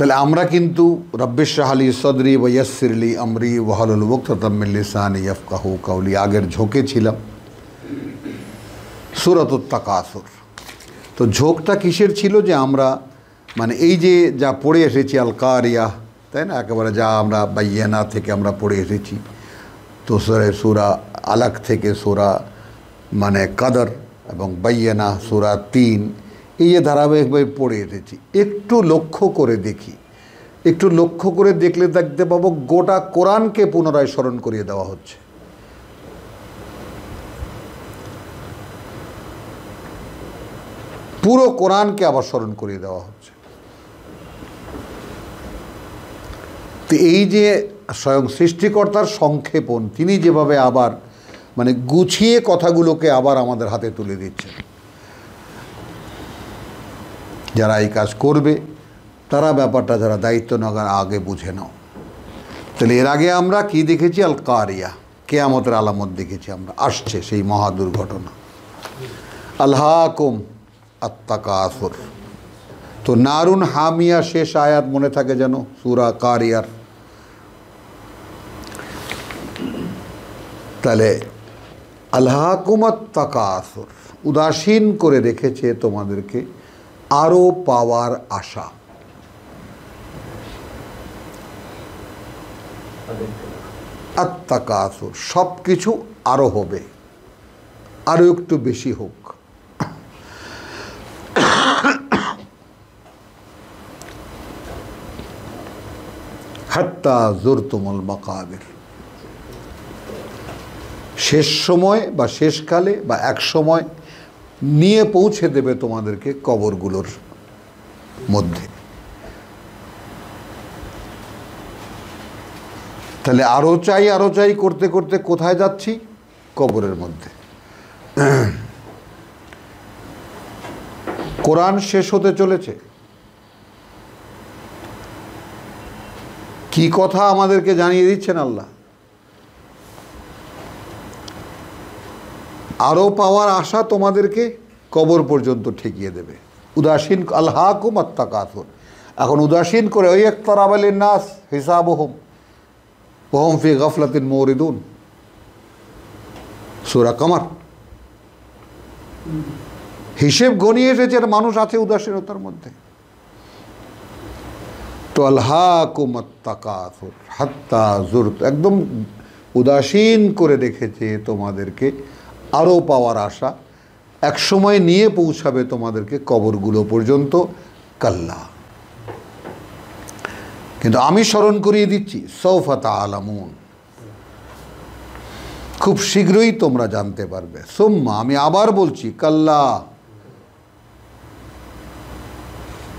তাহলে আমরা কিন্তু রব্বিশ শাহালি সদরি বা ইয়াসিরলি আমরি ওয়াহলুল ওক্তামিল্লিসান ইয়ফকাহ কাউলি আগের ঝোঁকে ছিলাম সুরত তাকাসুর তো ঝোঁকটা কিসের ছিল যে আমরা মানে এই যে যা পড়ে এসেছি কারিয়া তাই না একেবারে যা আমরা বাইয়ানা থেকে আমরা পড়ে এসেছি তো সুরে সুরা আলাক থেকে সুরা মানে কাদর এবং বাইয়ানা সুরা তিন এই যে ধারাবাহিকভাবে পড়ে এসেছি একটু লক্ষ্য করে দেখি একটু লক্ষ্য করে দেখলে দেখতে পাবো গোটা কোরআনকে পুনরায় স্মরণ করিয়ে দেওয়া হচ্ছে পুরো কোরআনকে আবার স্মরণ করিয়ে দেওয়া হচ্ছে তো এই যে স্বয়ং সৃষ্টিকর্তার সংক্ষেপণ তিনি যেভাবে আবার মানে গুছিয়ে কথাগুলোকে আবার আমাদের হাতে তুলে দিচ্ছেন যারা এই কাজ করবে তারা ব্যাপারটা যারা দায়িত্ব নগার আগে বুঝে নাও তাহলে এর আগে আমরা কি দেখেছি আল কারিয়া কেয়ামতের আলামত দেখেছি আমরা আসছে সেই মহা দুর্ঘটনা আল্লাহকুম আত্মাকাসুর তো নারুন হামিয়া শেষ আয়াত মনে থাকে যেন সুরা কারিয়ার তাহলে আল্লাহ আত্মাকাসুর উদাসীন করে রেখেছে তোমাদেরকে আরও পাওয়ার আশা আত্মাকা আসুর সব কিছু আরও হবে আরও একটু বেশি হোক হাত্তা জোরতুমল মাকাবের শেষ সময় বা শেষকালে বা এক সময় নিয়ে পৌঁছে দেবে তোমাদেরকে কবরগুলোর মধ্যে তাহলে আরও চাই আরও চাই করতে করতে কোথায় যাচ্ছি কবরের মধ্যে কোরআন শেষ হতে চলেছে কি কথা আমাদেরকে জানিয়ে দিচ্ছেন আল্লাহ আরও পাওয়ার আশা তোমাদেরকে কবর পর্যন্ত ঠেকিয়ে দেবে উদাসীন আল্লাহাকুম আত্মাকাতুর এখন উদাসীন করে ওই একতার তরাবালির নাস হিসাব হোম ওহম ফি গফলাতিন মৌরিদুন সুরা কামার হিসেব গণিয়ে এসেছে মানুষ আছে উদাসীনতার মধ্যে তো আল্লাহাকুমত্তাকাতুর হাত্তা একদম উদাসীন করে রেখেছে তোমাদেরকে আরও পাওয়ার আশা এক সময় নিয়ে পৌঁছাবে তোমাদেরকে কবরগুলো পর্যন্ত কাল্লা কিন্তু আমি স্মরণ করিয়ে দিচ্ছি সৌফাতা আলামুন খুব শীঘ্রই তোমরা জানতে পারবে সোম্মা আমি আবার বলছি কাল্লা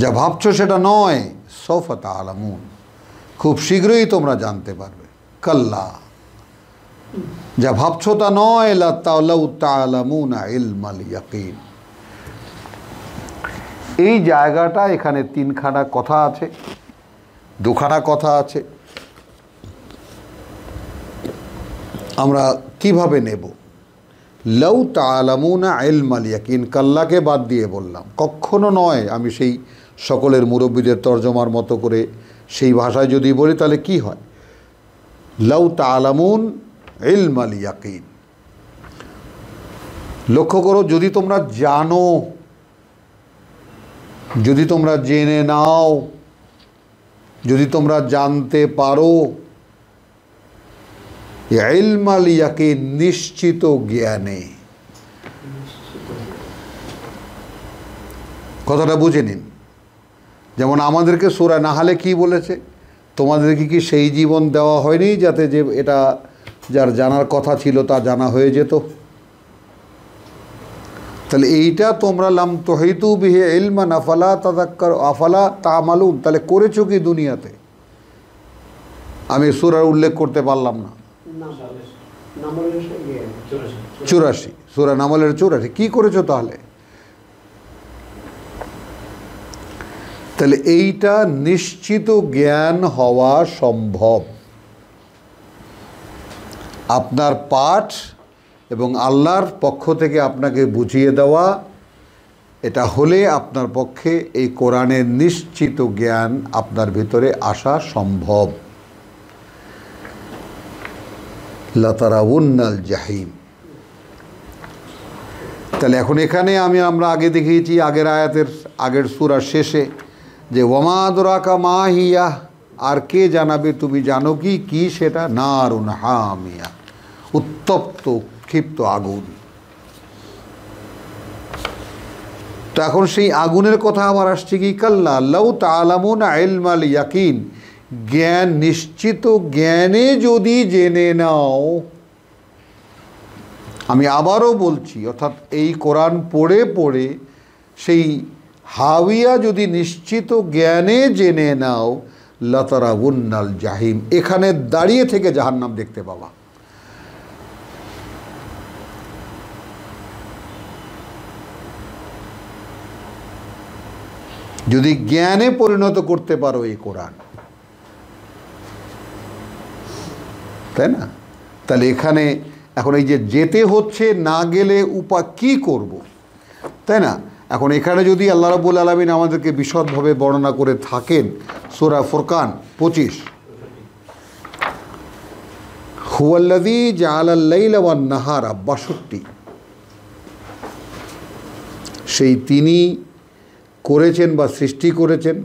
যা ভাবছ সেটা নয় সৌফাতা আলামুন খুব শীঘ্রই তোমরা জানতে পারবে কাল্লা যা ভাবছ তা নয় এই জায়গাটা এখানে তিনখানা কথা আছে দুখানা কথা আছে আমরা কিভাবে নেব লৌ তালামুনা এলমাল ইয়াকিন কাল্লাকে বাদ দিয়ে বললাম কখনো নয় আমি সেই সকলের মুরব্বীদের তর্জমার মতো করে সেই ভাষায় যদি বলি তাহলে কি হয় লৌ তালামুন আল ইয়াকিন লক্ষ্য করো যদি তোমরা জানো যদি তোমরা জেনে নাও যদি তোমরা জানতে পারো আল ইয়াকিন নিশ্চিত জ্ঞানে কথাটা বুঝে নিন যেমন আমাদেরকে সুরা নাহালে কি বলেছে তোমাদেরকে কি সেই জীবন দেওয়া হয়নি যাতে যে এটা যার জানার কথা ছিল তা জানা হয়ে যেত তাহলে এইটা তোমরা লাম তোহিতু বিহে ইলমান আফালা তাদাক্কার আফালা তা মালুম তাহলে করেছো কি দুনিয়াতে আমি সুরার উল্লেখ করতে পারলাম না চুরাশি সুরা নামলের চুরাশি কি করেছো তাহলে তাহলে এইটা নিশ্চিত জ্ঞান হওয়া সম্ভব আপনার পাঠ এবং আল্লাহর পক্ষ থেকে আপনাকে বুঝিয়ে দেওয়া এটা হলে আপনার পক্ষে এই কোরআনের নিশ্চিত জ্ঞান আপনার ভিতরে আসা সম্ভব লতারাউন্নাল জাহিম তাহলে এখন এখানে আমি আমরা আগে দেখিয়েছি আগের আয়াতের আগের সুরার শেষে যে ওমাদা মাহিয়া আর কে জানাবে তুমি জানো কি কি সেটা নারুন হামিয়া উত্তপ্ত ক্ষিপ্ত আগুন তো এখন সেই আগুনের কথা আবার আসছে কি কাল্লা লাউ তালামুন আইলমাল ইয়াকিন জ্ঞান নিশ্চিত জ্ঞানে যদি জেনে নাও আমি আবারও বলছি অর্থাৎ এই কোরআন পড়ে পড়ে সেই হাবিয়া যদি নিশ্চিত জ্ঞানে জেনে নাও লতারা উন্নাল জাহিম এখানে দাঁড়িয়ে থেকে জাহান্নাম দেখতে পাবা যদি জ্ঞানে পরিণত করতে পারো এই কোরআন তাই না তাহলে এখানে এখন এই যে যেতে হচ্ছে না গেলে উপা কি করব তাই না এখন এখানে যদি আল্লাহ রাবুল আলমিন আমাদেরকে বিশদভাবে বর্ণনা করে থাকেন সোরা ফোরকান পঁচিশ হুয়াল্লাদি জাহালাল্লাইলাওয়ান নাহারা বাষট্টি সেই তিনি করেছেন বা সৃষ্টি করেছেন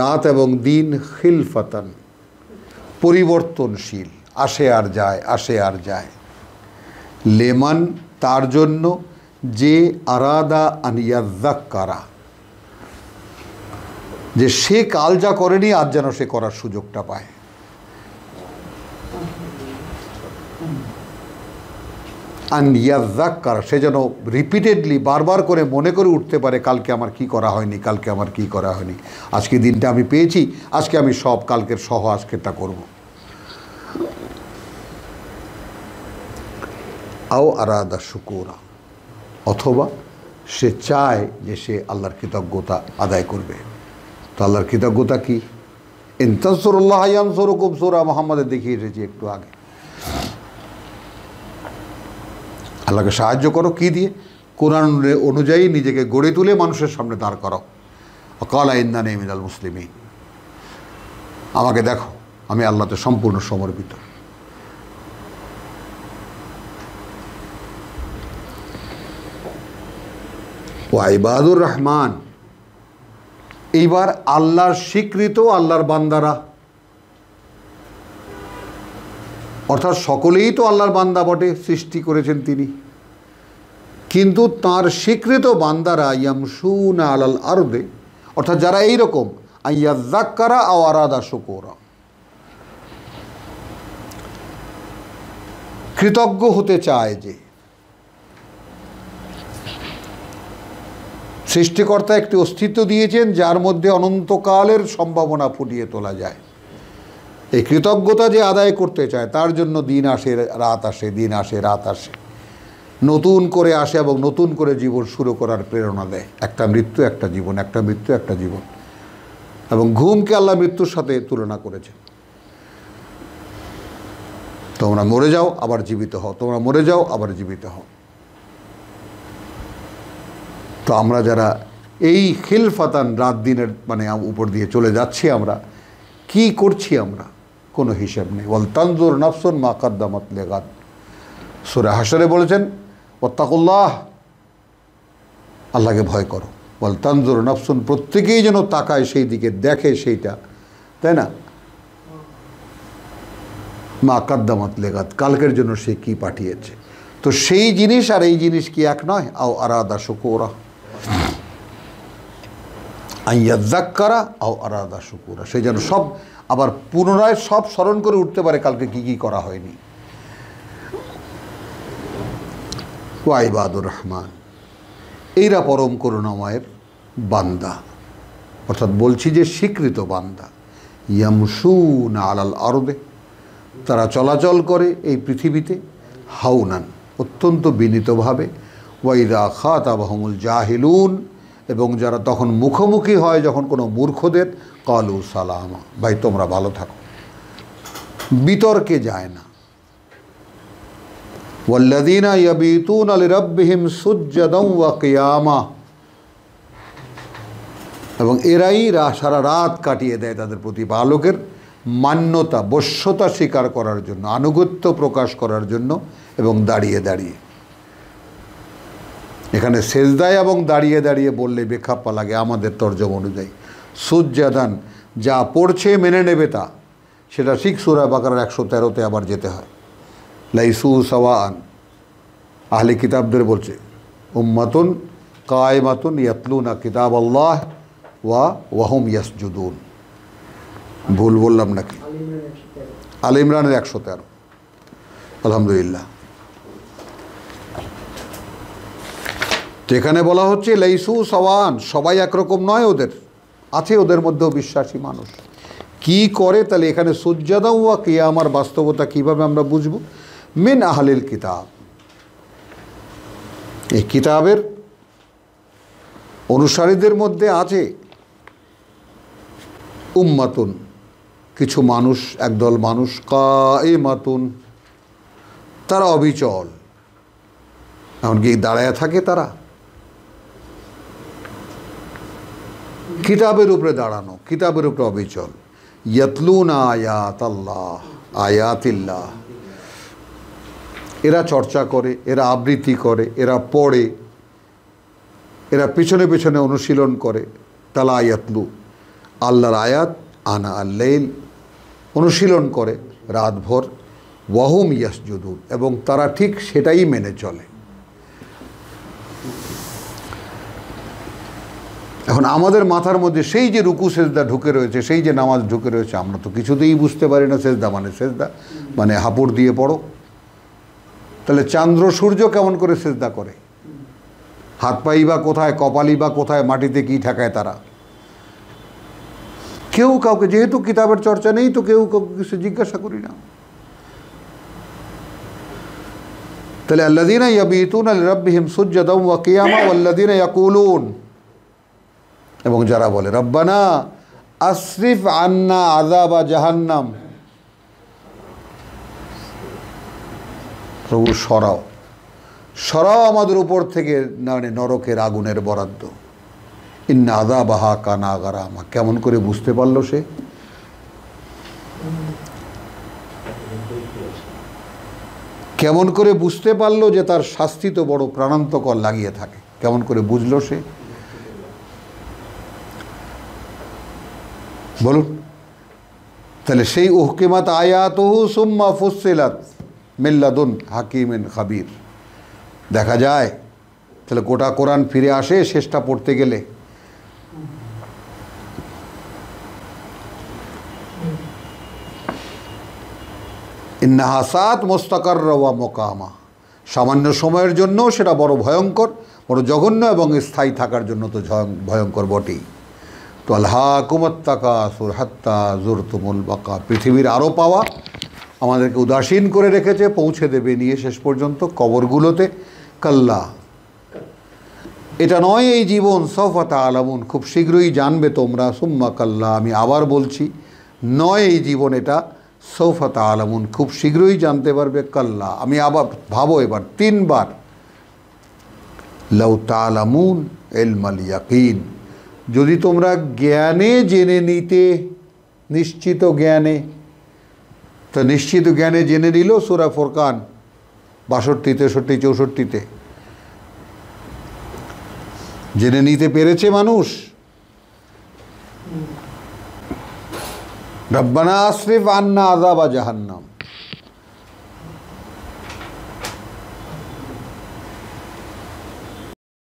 রাত এবং দিন খিলফাতান পরিবর্তনশীল আসে আর যায় আসে আর যায় লেমান তার জন্য যে আরাদা আনিয়াজ্জাক্কারা যে সে কাল যা করেনি আজ যেন সে করার সুযোগটা পায় আনিয়াজ্জাক্কারা সে যেন রিপিটেডলি বারবার করে মনে করে উঠতে পারে কালকে আমার কি করা হয়নি কালকে আমার কি করা হয়নি আজকে দিনটা আমি পেয়েছি আজকে আমি সব কালকের সহ আজকে তা করবো আও আরাদা শুকুরা অথবা সে চায় যে সে আল্লাহর কৃতজ্ঞতা আদায় করবে তো আল্লাহর কৃতজ্ঞতা কী ইন্তসরুল্লাহ ইয়ানসরুকুম সোরা মোহাম্মদের দেখিয়ে এসেছি একটু আগে আল্লাহকে সাহায্য করো কি দিয়ে কোরআন অনুযায়ী নিজেকে গড়ে তুলে মানুষের সামনে দাঁড় করো কলা ইন্দা মিনাল মুসলিম আমাকে দেখো আমি আল্লাহতে সম্পূর্ণ সমর্পিত ও আইবাদুর রহমান এইবার আল্লাহর স্বীকৃত আল্লাহর বান্দারা অর্থাৎ সকলেই তো আল্লাহর বান্দা বটে সৃষ্টি করেছেন তিনি কিন্তু তার স্বীকৃত বান্দারা ইয়ামসুন আলাল আরদে অর্থাৎ যারা এই রকম আইয়াজাক্কারা আও আরাদা শুকোরা কৃতজ্ঞ হতে চায় যে সৃষ্টিকর্তা একটি অস্তিত্ব দিয়েছেন যার মধ্যে অনন্তকালের সম্ভাবনা ফুটিয়ে তোলা যায় এই কৃতজ্ঞতা যে আদায় করতে চায় তার জন্য দিন আসে রাত আসে দিন আসে রাত আসে নতুন করে আসে এবং নতুন করে জীবন শুরু করার প্রেরণা দেয় একটা মৃত্যু একটা জীবন একটা মৃত্যু একটা জীবন এবং ঘুমকে আল্লাহ মৃত্যুর সাথে তুলনা করেছেন তোমরা মরে যাও আবার জীবিত হও তোমরা মরে যাও আবার জীবিত হও তো আমরা যারা এই খিলফাতান রাত দিনের মানে উপর দিয়ে চলে যাচ্ছি আমরা কি করছি আমরা কোনো হিসেব নেই বল তানজুর নফসুন মা কাদ্দামত লেগাত সুরে হাসরে বলেছেন ওত্তাকুল্লাহ আল্লাহকে ভয় করো বল তানজুর নফসুন প্রত্যেকেই যেন তাকায় সেই দিকে দেখে সেইটা তাই না মা কাদ্দামত লেগাত কালকের জন্য সে কি পাঠিয়েছে তো সেই জিনিস আর এই জিনিস কি এক নয় আও আরাদা শুকুরা আইয়াজ্জাক্কারা আও আরাদা শুকুরা সে যেন সব আবার পুনরায় সব স্মরণ করে উঠতে পারে কালকে কি কি করা হয়নি ওয়াইবাদুর রহমান এইরা পরম করুণাময়ের বান্দা অর্থাৎ বলছি যে স্বীকৃত বান্দা ইয়ামসুন আলাল আরবে তারা চলাচল করে এই পৃথিবীতে হাউনান অত্যন্ত বিনীতভাবে ওয়াইদা খাত আবাহমুল জাহিলুন এবং যারা তখন মুখোমুখি হয় যখন কোনো মূর্খদের কালু সালামা ভাই তোমরা ভালো থাকো বিতর্কে যায় না ওয়াল্লাদিনা ইয়াবিতুন আলী রব্বিহিম সুজ্জাদম ওয়া কিয়ামা এবং এরাই সারা রাত কাটিয়ে দেয় তাদের প্রতিপালকের মান্যতা বশ্যতা স্বীকার করার জন্য আনুগত্য প্রকাশ করার জন্য এবং দাঁড়িয়ে দাঁড়িয়ে এখানে সেজদায় এবং দাঁড়িয়ে দাঁড়িয়ে বললে বেখাপ্পা লাগে আমাদের তর্জম অনুযায়ী সূর্যাদান যা পড়ছে মেনে নেবে তা সেটা শিখ সুরা বাকার একশো তেরোতে আবার যেতে হয় লাইসু সওয়ান আহলে কিতাবদের বলছে উম্মাতুন কায়মাতুন ইয়াতলুনা কিতাব আল্লাহ ওয়া ওয়াহুম ইয়াসজুদুন ভুল বললাম নাকি আল ইমরানের একশো তেরো আলহামদুলিল্লাহ এখানে বলা হচ্ছে লেইসু সওয়ান সবাই একরকম নয় ওদের আছে ওদের মধ্যেও বিশ্বাসী মানুষ কি করে তাহলে এখানে সজ্জাদা ওয়া আমার বাস্তবতা কিভাবে আমরা বুঝব মেন আহলিল কিতাব এই কিতাবের অনুসারীদের মধ্যে আছে উম্মাতুন কিছু মানুষ একদল মানুষ কায়ে মাতুন তারা অবিচল এমনকি দাঁড়ায় থাকে তারা কিতাবের উপরে দাঁড়ানো কিতাবের উপরে অবিচল ইয়তলুন আয়াত আল্লাহ আয়াতিল্লাহ এরা চর্চা করে এরা আবৃত্তি করে এরা পড়ে এরা পিছনে পিছনে অনুশীলন করে তালা আয়াতলু আল্লাহর আয়াত আনা আল্লাইল অনুশীলন করে রাতভর ওয়াহুম ইয়াসজুদুন এবং তারা ঠিক সেটাই মেনে চলে এখন আমাদের মাথার মধ্যে সেই যে রুকু সেজদা ঢুকে রয়েছে সেই যে নামাজ ঢুকে রয়েছে আমরা তো কিছুতেই বুঝতে পারি না সেজদা মানে সেজদা মানে হাপড় দিয়ে পড়ো তাহলে চান্দ্র সূর্য কেমন করে সেজদা করে হাত পাই বা কোথায় কপালি বা কোথায় মাটিতে কি ঠেকায় তারা কেউ কাউকে যেহেতু কিতাবের চর্চা নেই তো কেউ কাউকে কিছু জিজ্ঞাসা করি না তাহলে আল্লাদিনা ইয়াবিতুন আল রব্বিহিম সূর্য দম ওয়াকিয়ামা ওয়াল্লাদিনা ইয়াকুলুন এবং যারা বলে রব্বানা আশরিফ আন্না আদা বা জাহান্নাম প্রভু সরাও সরাও আমাদের উপর থেকে মানে নরকের আগুনের বরাদ্দ ইন্না আদা বাহা কানা গারামা কেমন করে বুঝতে পারল সে কেমন করে বুঝতে পারলো যে তার শাস্তি তো বড় প্রাণান্তকর লাগিয়ে থাকে কেমন করে বুঝলো সে বলুন তাহলে সেই উহকিমাত আয়াতহু সুম্মা ফুসিলাত মিল্লাদুন হাকিমিন খাবির দেখা যায় তাহলে গোটা কোরআন ফিরে আসে শেষটা পড়তে গেলে ইন্নাহাসাত মোস্তাকার রওয়া মোকামা সামান্য সময়ের জন্যও সেটা বড় ভয়ঙ্কর বড় জঘন্য এবং স্থায়ী থাকার জন্য তো ভয়ঙ্কর বটেই তো হাত্তা কুমত্তাকা বাকা পৃথিবীর আরও পাওয়া আমাদেরকে উদাসীন করে রেখেছে পৌঁছে দেবে নিয়ে শেষ পর্যন্ত কবরগুলোতে কাল্লা এটা নয় এই জীবন সফাতা আলামুন খুব শীঘ্রই জানবে তোমরা সুম্মা কাল্লা আমি আবার বলছি নয় এই জীবন এটা সৌফাতা আলামুন খুব শীঘ্রই জানতে পারবে কাল্লা আমি আবার ভাবো এবার তিনবার লাউ আলামুন এলমাল ইয়াকিন যদি তোমরা জ্ঞানে জেনে নিতে নিশ্চিত জ্ঞানে তো নিশ্চিত জ্ঞানে জেনে নিল সুরা ফোরকান বাষট্টি তেষট্টি চৌষট্টিতে জেনে নিতে পেরেছে মানুষ রব্বানা আশরিফ আন্না আজাবা জাহান্নাম